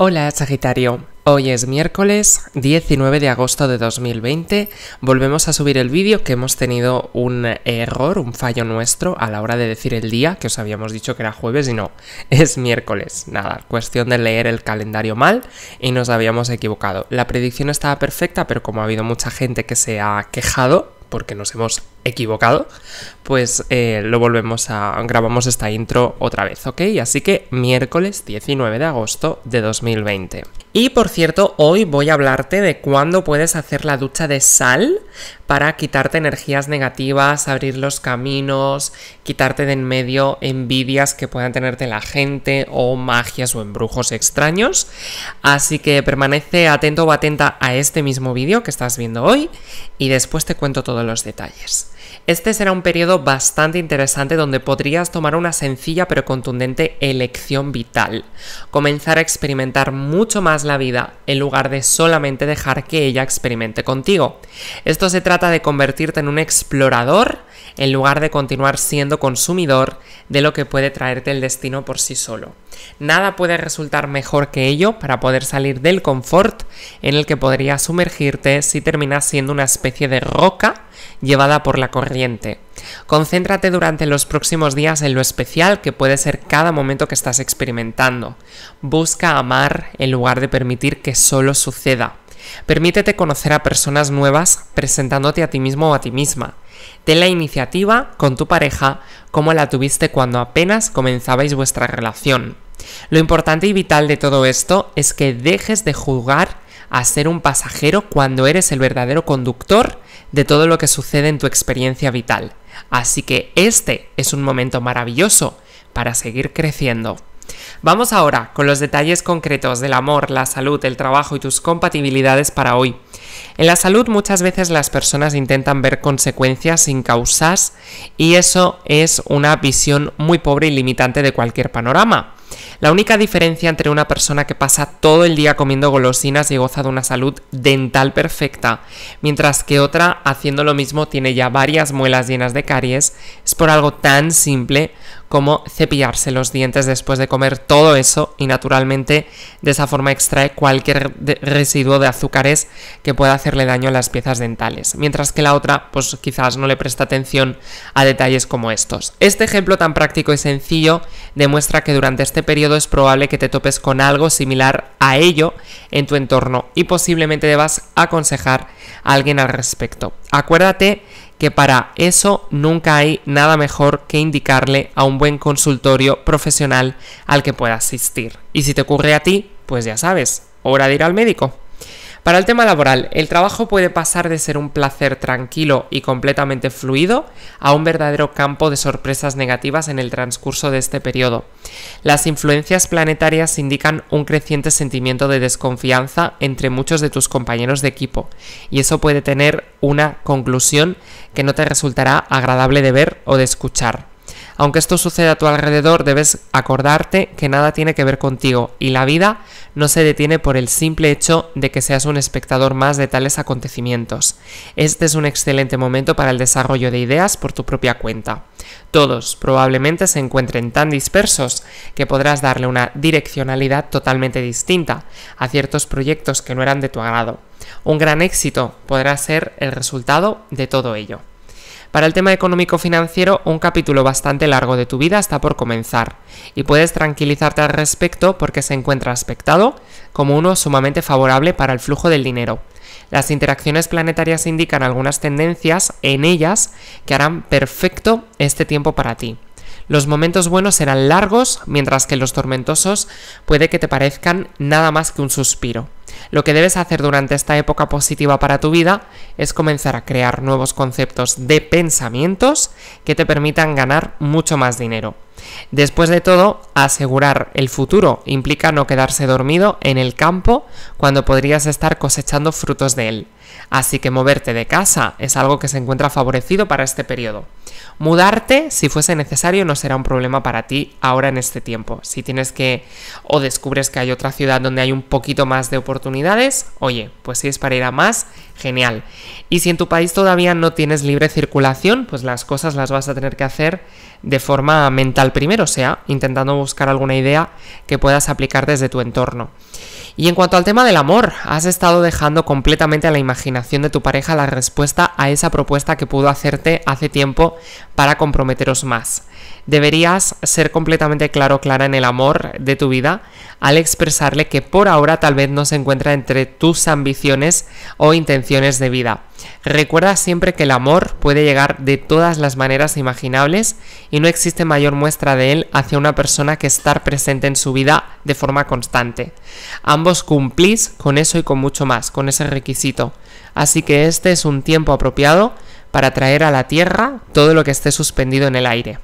Hola Sagitario, hoy es miércoles 19 de agosto de 2020, volvemos a subir el vídeo que hemos tenido un error, un fallo nuestro a la hora de decir el día, que os habíamos dicho que era jueves y no, es miércoles, nada, cuestión de leer el calendario mal y nos habíamos equivocado. La predicción estaba perfecta, pero como ha habido mucha gente que se ha quejado, porque nos hemos equivocado, pues eh, lo volvemos a. grabamos esta intro otra vez, ¿ok? Así que miércoles 19 de agosto de 2020. Y por cierto, hoy voy a hablarte de cuándo puedes hacer la ducha de sal para quitarte energías negativas, abrir los caminos, quitarte de en medio envidias que puedan tenerte la gente o magias o embrujos extraños. Así que permanece atento o atenta a este mismo vídeo que estás viendo hoy y después te cuento todos los detalles. Este será un periodo bastante interesante donde podrías tomar una sencilla pero contundente elección vital, comenzar a experimentar mucho más la vida en lugar de solamente dejar que ella experimente contigo. Esto se trata de convertirte en un explorador en lugar de continuar siendo consumidor de lo que puede traerte el destino por sí solo. Nada puede resultar mejor que ello para poder salir del confort en el que podrías sumergirte si terminas siendo una especie de roca llevada por la corriente. Concéntrate durante los próximos días en lo especial que puede ser cada momento que estás experimentando. Busca amar en lugar de permitir que solo suceda. Permítete conocer a personas nuevas presentándote a ti mismo o a ti misma. Ten la iniciativa con tu pareja como la tuviste cuando apenas comenzabais vuestra relación. Lo importante y vital de todo esto es que dejes de juzgar a ser un pasajero cuando eres el verdadero conductor de todo lo que sucede en tu experiencia vital. Así que este es un momento maravilloso para seguir creciendo. Vamos ahora con los detalles concretos del amor, la salud, el trabajo y tus compatibilidades para hoy. En la salud muchas veces las personas intentan ver consecuencias sin causas y eso es una visión muy pobre y limitante de cualquier panorama. La única diferencia entre una persona que pasa todo el día comiendo golosinas y goza de una salud dental perfecta, mientras que otra haciendo lo mismo tiene ya varias muelas llenas de caries, es por algo tan simple como cepillarse los dientes después de comer todo eso y naturalmente de esa forma extrae cualquier residuo de azúcares que pueda hacerle daño a las piezas dentales, mientras que la otra pues quizás no le presta atención a detalles como estos. Este ejemplo tan práctico y sencillo demuestra que durante este este periodo es probable que te topes con algo similar a ello en tu entorno y posiblemente debas aconsejar a alguien al respecto. Acuérdate que para eso nunca hay nada mejor que indicarle a un buen consultorio profesional al que pueda asistir. Y si te ocurre a ti, pues ya sabes, hora de ir al médico. Para el tema laboral, el trabajo puede pasar de ser un placer tranquilo y completamente fluido a un verdadero campo de sorpresas negativas en el transcurso de este periodo. Las influencias planetarias indican un creciente sentimiento de desconfianza entre muchos de tus compañeros de equipo, y eso puede tener una conclusión que no te resultará agradable de ver o de escuchar. Aunque esto suceda a tu alrededor, debes acordarte que nada tiene que ver contigo y la vida no se detiene por el simple hecho de que seas un espectador más de tales acontecimientos. Este es un excelente momento para el desarrollo de ideas por tu propia cuenta. Todos probablemente se encuentren tan dispersos que podrás darle una direccionalidad totalmente distinta a ciertos proyectos que no eran de tu agrado. Un gran éxito podrá ser el resultado de todo ello. Para el tema económico-financiero, un capítulo bastante largo de tu vida está por comenzar, y puedes tranquilizarte al respecto porque se encuentra aspectado como uno sumamente favorable para el flujo del dinero. Las interacciones planetarias indican algunas tendencias en ellas que harán perfecto este tiempo para ti. Los momentos buenos serán largos, mientras que los tormentosos puede que te parezcan nada más que un suspiro. Lo que debes hacer durante esta época positiva para tu vida es comenzar a crear nuevos conceptos de pensamientos que te permitan ganar mucho más dinero. Después de todo, asegurar el futuro implica no quedarse dormido en el campo cuando podrías estar cosechando frutos de él. Así que moverte de casa es algo que se encuentra favorecido para este periodo. Mudarte, si fuese necesario, no será un problema para ti ahora en este tiempo. Si tienes que o descubres que hay otra ciudad donde hay un poquito más de oportunidades, oye, pues si es para ir a más, genial. Y si en tu país todavía no tienes libre circulación, pues las cosas las vas a tener que hacer de forma mental al primero sea, intentando buscar alguna idea que puedas aplicar desde tu entorno. Y en cuanto al tema del amor, has estado dejando completamente a la imaginación de tu pareja la respuesta a esa propuesta que pudo hacerte hace tiempo para comprometeros más. Deberías ser completamente claro clara en el amor de tu vida al expresarle que por ahora tal vez no se encuentra entre tus ambiciones o intenciones de vida. Recuerda siempre que el amor puede llegar de todas las maneras imaginables y no existe mayor muestra de él hacia una persona que estar presente en su vida de forma constante. Ambos cumplís con eso y con mucho más, con ese requisito. Así que este es un tiempo apropiado para traer a la tierra todo lo que esté suspendido en el aire.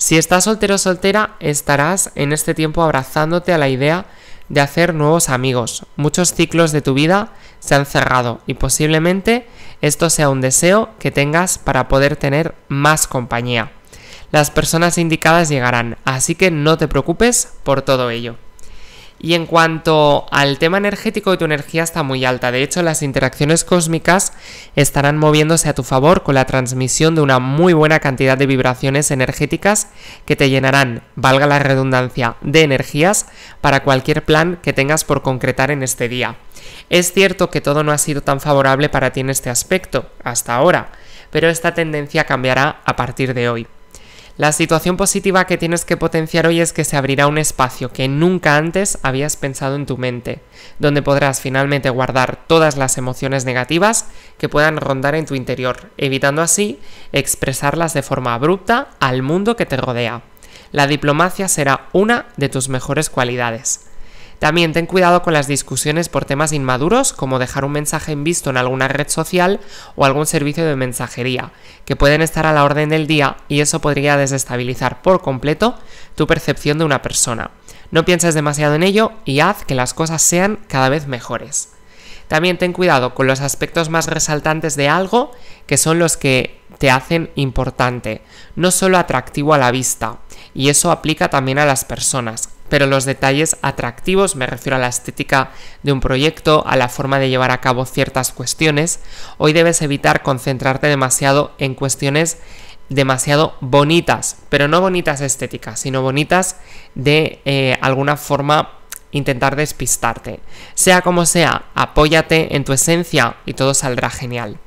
Si estás soltero o soltera, estarás en este tiempo abrazándote a la idea de hacer nuevos amigos. Muchos ciclos de tu vida se han cerrado y posiblemente esto sea un deseo que tengas para poder tener más compañía. Las personas indicadas llegarán, así que no te preocupes por todo ello. Y en cuanto al tema energético, tu energía está muy alta. De hecho, las interacciones cósmicas estarán moviéndose a tu favor con la transmisión de una muy buena cantidad de vibraciones energéticas que te llenarán, valga la redundancia, de energías para cualquier plan que tengas por concretar en este día. Es cierto que todo no ha sido tan favorable para ti en este aspecto, hasta ahora, pero esta tendencia cambiará a partir de hoy. La situación positiva que tienes que potenciar hoy es que se abrirá un espacio que nunca antes habías pensado en tu mente, donde podrás finalmente guardar todas las emociones negativas que puedan rondar en tu interior, evitando así expresarlas de forma abrupta al mundo que te rodea. La diplomacia será una de tus mejores cualidades. También ten cuidado con las discusiones por temas inmaduros, como dejar un mensaje en visto en alguna red social o algún servicio de mensajería, que pueden estar a la orden del día y eso podría desestabilizar por completo tu percepción de una persona. No pienses demasiado en ello y haz que las cosas sean cada vez mejores. También ten cuidado con los aspectos más resaltantes de algo que son los que te hacen importante, no solo atractivo a la vista, y eso aplica también a las personas pero los detalles atractivos, me refiero a la estética de un proyecto, a la forma de llevar a cabo ciertas cuestiones, hoy debes evitar concentrarte demasiado en cuestiones demasiado bonitas, pero no bonitas estéticas, sino bonitas de eh, alguna forma intentar despistarte. Sea como sea, apóyate en tu esencia y todo saldrá genial.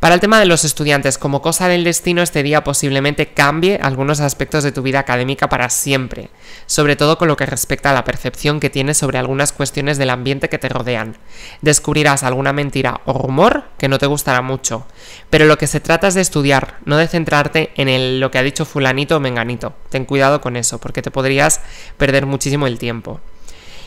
Para el tema de los estudiantes, como cosa del destino, este día posiblemente cambie algunos aspectos de tu vida académica para siempre, sobre todo con lo que respecta a la percepción que tienes sobre algunas cuestiones del ambiente que te rodean. Descubrirás alguna mentira o rumor que no te gustará mucho, pero lo que se trata es de estudiar, no de centrarte en lo que ha dicho fulanito o menganito. Ten cuidado con eso, porque te podrías perder muchísimo el tiempo.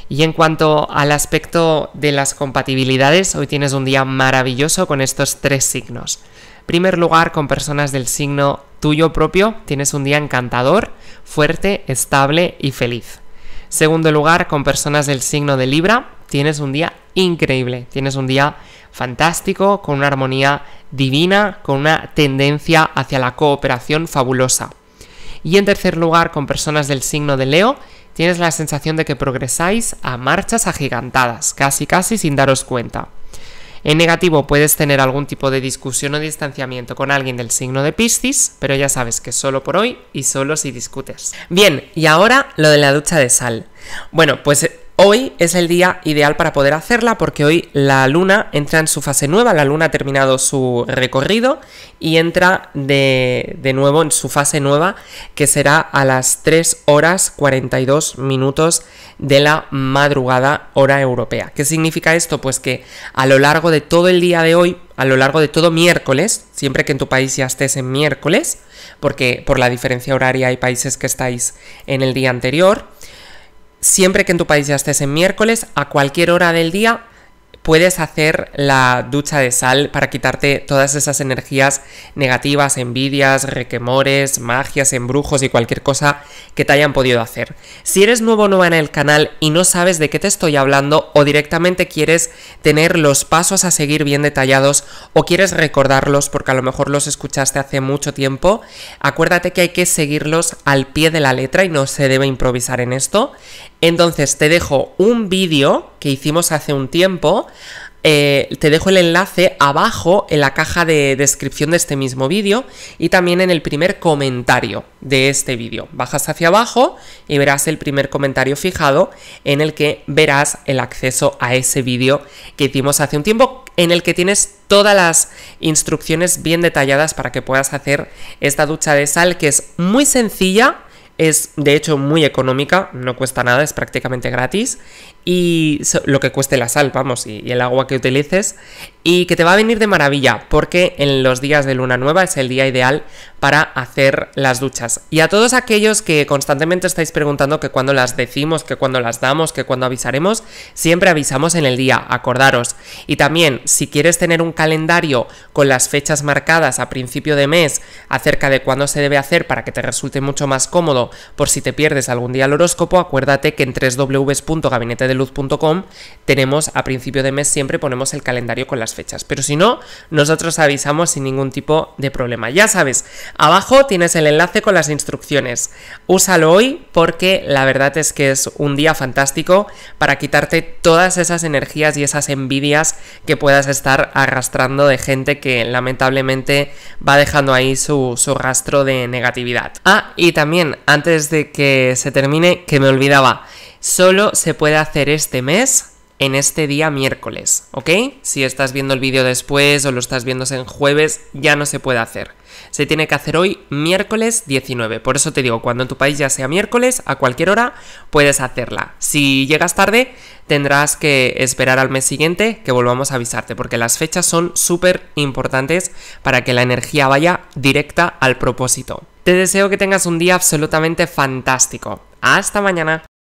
Y en cuanto al aspecto de las compatibilidades, hoy tienes un día maravilloso con estos tres signos. En primer lugar, con personas del signo tuyo propio, tienes un día encantador, fuerte, estable y feliz. Segundo lugar, con personas del signo de Libra, tienes un día increíble, tienes un día fantástico, con una armonía divina, con una tendencia hacia la cooperación fabulosa. Y en tercer lugar, con personas del signo de Leo, tienes la sensación de que progresáis a marchas agigantadas, casi casi sin daros cuenta. En negativo puedes tener algún tipo de discusión o distanciamiento con alguien del signo de Piscis, pero ya sabes que solo por hoy y solo si discutes. Bien, y ahora lo de la ducha de sal. Bueno, pues Hoy es el día ideal para poder hacerla porque hoy la luna entra en su fase nueva, la luna ha terminado su recorrido y entra de, nuevo en su fase nueva que será a las 3 horas 42 minutos de la madrugada hora europea. ¿Qué significa esto? Pues que a lo largo de todo el día de hoy, a lo largo de todo miércoles, siempre que en tu país ya estés en miércoles, porque por la diferencia horaria hay países que estáis en el día anterior, siempre que en tu país ya estés en miércoles, a cualquier hora del día, puedes hacer la ducha de sal para quitarte todas esas energías negativas, envidias, requemores, magias, embrujos y cualquier cosa que te hayan podido hacer. Si eres nuevo o nueva en el canal y no sabes de qué te estoy hablando o directamente quieres tener los pasos a seguir bien detallados o quieres recordarlos porque a lo mejor los escuchaste hace mucho tiempo, acuérdate que hay que seguirlos al pie de la letra y no se debe improvisar en esto. Entonces te dejo un vídeo que hicimos hace un tiempo. Eh, te dejo el enlace abajo en la caja de descripción de este mismo vídeo y también en el primer comentario de este vídeo. Bajas hacia abajo y verás el primer comentario fijado en el que verás el acceso a ese vídeo que hicimos hace un tiempo en el que tienes todas las instrucciones bien detalladas para que puedas hacer esta ducha de sal que es muy sencilla es de hecho muy económica, no cuesta nada, es prácticamente gratis y lo que cueste la sal, vamos, y, el agua que utilices, y que te va a venir de maravilla, porque en los días de luna nueva es el día ideal para hacer las duchas. Y a todos aquellos que constantemente estáis preguntando que cuando las decimos, que cuando las damos, que cuando avisaremos, siempre avisamos en el día, acordaros. Y también, si quieres tener un calendario con las fechas marcadas a principio de mes acerca de cuándo se debe hacer para que te resulte mucho más cómodo por si te pierdes algún día el horóscopo, acuérdate que en www.gabinete de luz.com tenemos a principio de mes siempre ponemos el calendario con las fechas. Pero si no, nosotros avisamos sin ningún tipo de problema. Ya sabes, abajo tienes el enlace con las instrucciones. Úsalo hoy porque la verdad es que es un día fantástico para quitarte todas esas energías y esas envidias que puedas estar arrastrando de gente que lamentablemente va dejando ahí su, rastro de negatividad. Ah, y también antes de que se termine, que me olvidaba solo se puede hacer este mes en este día miércoles, ¿ok? Si estás viendo el vídeo después o lo estás viendo en jueves, ya no se puede hacer. Se tiene que hacer hoy miércoles 19. Por eso te digo, cuando en tu país ya sea miércoles, a cualquier hora, puedes hacerla. Si llegas tarde, tendrás que esperar al mes siguiente que volvamos a avisarte, porque las fechas son súper importantes para que la energía vaya directa al propósito. Te deseo que tengas un día absolutamente fantástico. Hasta mañana.